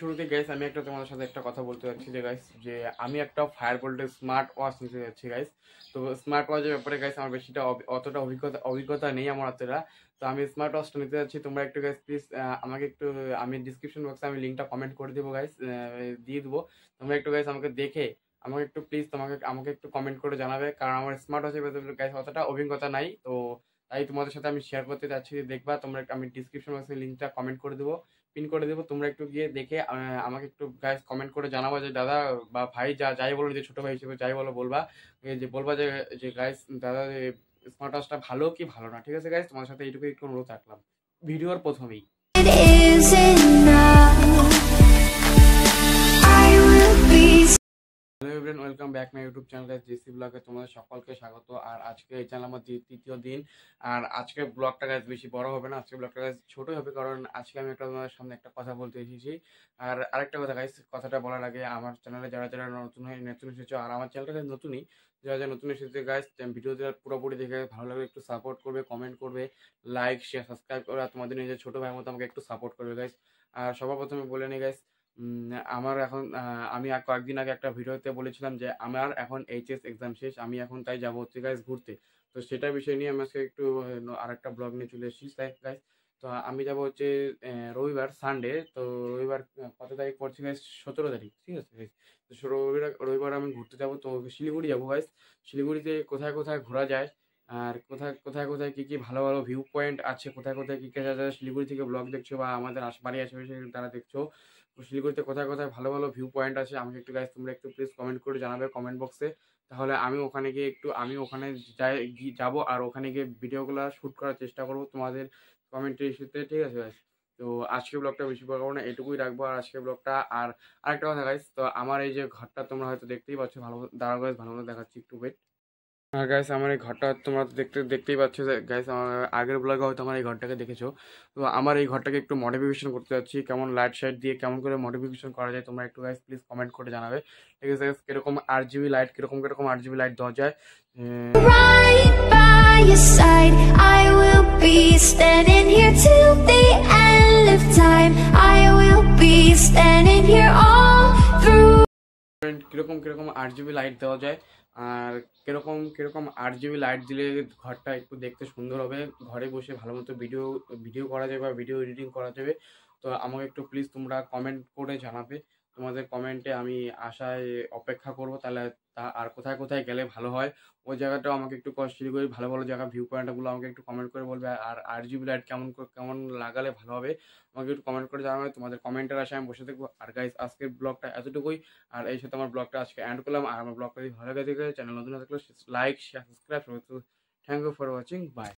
শুরুতে গাইস আমি একটা তোমাদের সাথে একটা কথা বলতে চাচ্ছি যে গাইস যে আমি একটা ফায়ার বোল্টের স্মার্ট ওয়াচ নিতে যাচ্ছি গাইস তো স্মার্ট ওয়াচের ব্যাপারে গাইস আমার বেশিটা অতটা অভিজ্ঞতা অভিজ্ঞতা নেই আমার অতটা তো আমি স্মার্ট ওয়াচটা নিতে যাচ্ছি তোমরা একটু গাইস প্লিজ আমাকে একটু আমি ডিসক্রিপশন বক্সে আমি লিঙ্কটা কমেন্ট করে দেবো গাইস দিয়ে দেবো তোমরা একটু গাইস আমাকে দেখে আমাকে একটু প্লিজ তোমাকে আমাকে একটু কমেন্ট করে জানাবে কারণ আমার স্মার্ট ওয়াচের ব্যাপারে গাইস অতটা অভিজ্ঞতা নাই তো তাই তোমাদের সাথে আমি শেয়ার করতে চাচ্ছি দেখবা তোমরা আমি ডিসক্রিপশন বক্সে লিঙ্কটা কমেন্ট করে দেবো পিন করে দেবো তোমরা একটু গিয়ে দেখে আমাকে একটু গাইজ কমেন্ট করে জানাবো যে দাদা বা ভাই যা যাই বলো যে ছোটো ভাই হিসেবে যাই বলো বলবা যে বলবা যে যে গাইজ দাদা যে স্মার্ট ওয়াচটা ভালো কি ভালো না ঠিক আছে গাইস তোমার সাথে এইটুকু একটু অনুরোধ রাখলাম ভিডিওর প্রথমেই student welcome back my YouTube channel G C ব্লগে তোমাদের সকলকে স্বাগত আর আজকে এই চ্যানেল আমার তৃতীয় দিন আর আজকে ব্লগটা গাছ বেশি বড় হবে না আজকে ব্লগটা গাছ ছোটোই হবে কারণ আজকে আমি একটা তোমাদের সামনে একটা কথা বলতে এসেছি আর আরেকটা কথা গাছ কথাটা বলার আগে আমার চ্যানেলে যারা যারা নতুন হয়ে নতুন এসেছো আর আমার চ্যানেলটা নতুনই যারা যারা নতুন এসেছে গাইজ ভিডিওটা পুরোপুরি দেখে ভালো লাগলে একটু সাপোর্ট করবে কমেন্ট করবে লাইক শেয়ার সাবস্ক্রাইব করে তোমাদের নিজের ছোটো ভাইয়ের মতো আমাকে একটু সাপোর্ট করবে গাইজ আর সবার প্রথমে বলে নিই গাইজ আমার এখন আমি কয়েকদিন আগে একটা ভিডিওতে বলেছিলাম যে আমার এখন এইচএস এক্সাম শেষ আমি এখন তাই যাবো হচ্ছে গাইজ ঘুরতে তো সেটা বিষয় নিয়ে আমি আজকে একটু আর একটা ব্লগ নিয়ে চলে এসেছি গাইজ তো আমি যাব হচ্ছে রবিবার সানডে তো রবিবার কত তারিখ পড়ছে গাইজ সতেরো তারিখ ঠিক আছে তো রবিবার রবিবার আমি ঘুরতে যাবো তো শিলিগুড়ি যাবো গাইজ শিলিগুড়িতে কোথায় কোথায় ঘোরা যায় আর কোথায় কোথায় কোথায় কী কী ভালো ভালো ভিউ পয়েন্ট আছে কোথায় কোথায় কী কী আছে শিলিগুড়ি থেকে ব্লগ দেখছো বা আমাদের বাড়ি আশেপাশে তারা দেখছো তো শিলিগুড়িতে কোথায় কোথায় ভালো ভালো ভিউ পয়েন্ট আছে আমাকে একটু গাইজ তোমরা একটু প্লিজ কমেন্ট করে জানাবে কমেন্ট বক্সে তাহলে আমি ওখানে গিয়ে একটু আমি ওখানে যাই যাব আর ওখানে গিয়ে ভিডিওগুলো শ্যুট করার চেষ্টা করব তোমাদের কমেন্টের ইস্যুতে ঠিক আছে গাইজ তো আজকে ব্লগটা বেশি বড় করবো না এটুকুই রাখবো আর আজকে ব্লগটা আর আরেকটা কথা গাইজ তো আমার এই যে ঘরটা তোমরা হয়তো দেখতেই পাচ্ছ ভালো দাঁড়া গাছ ভালো ভালো দেখাচ্ছি একটু ওয়েট আর গাইস আমার এই ঘরটা তোমরা দেখতে দেখতেই পাচ্ছ যে গাইস আমার আগের ব্লগে হয়তো আমার এই ঘরটাকে দেখেছো তো আমার এই ঘরটাকে একটু মডিফিকেশন করতে যাচ্ছি কেমন লাইট শাইট দিয়ে কেমন করে মডিফিকেশন করা যায় তোমরা একটু গাইস প্লিজ কমেন্ট করে জানাবে ঠিক আছে গাইস কীরকম আর জিবি লাইট কীরকম কীরকম আর জিবি লাইট দেওয়া যায় কিরকম কিরকম আর জিবি লাইট দেওয়া যায় আর কীরকম কীরকম আট জিবি লাইট দিলে ঘরটা একটু দেখতে সুন্দর হবে ঘরে বসে ভালো মতো ভিডিও ভিডিও করা যাবে বা ভিডিও এডিটিং করা যাবে তো আমাকে একটু প্লিজ তোমরা কমেন্ট করে জানাবে তোমাদের কমেন্টে আমি আশায় অপেক্ষা করব তাহলে তা আর কোথায় কোথায় গেলে ভালো হয় ওই জায়গাটাও আমাকে একটু কষ্ট করে ভালো ভালো জায়গা ভিউ পয়েন্টগুলো আমাকে একটু কমেন্ট করে বলবে আর আর জিবি লাইট কেমন কেমন লাগালে ভালো হবে আমাকে একটু কমেন্ট করে জানাবে তোমাদের কমেন্টের আশায় আমি বসে থাকবো আর গাইজ আজকের ব্লগটা এতটুকুই আর এই সাথে আমার ব্লগটা আজকে অ্যান্ড করলাম আর আমার ব্লগটা যদি ভালো লাগে চ্যানেল নতুন থাকলে like share subscribe thank you for watching by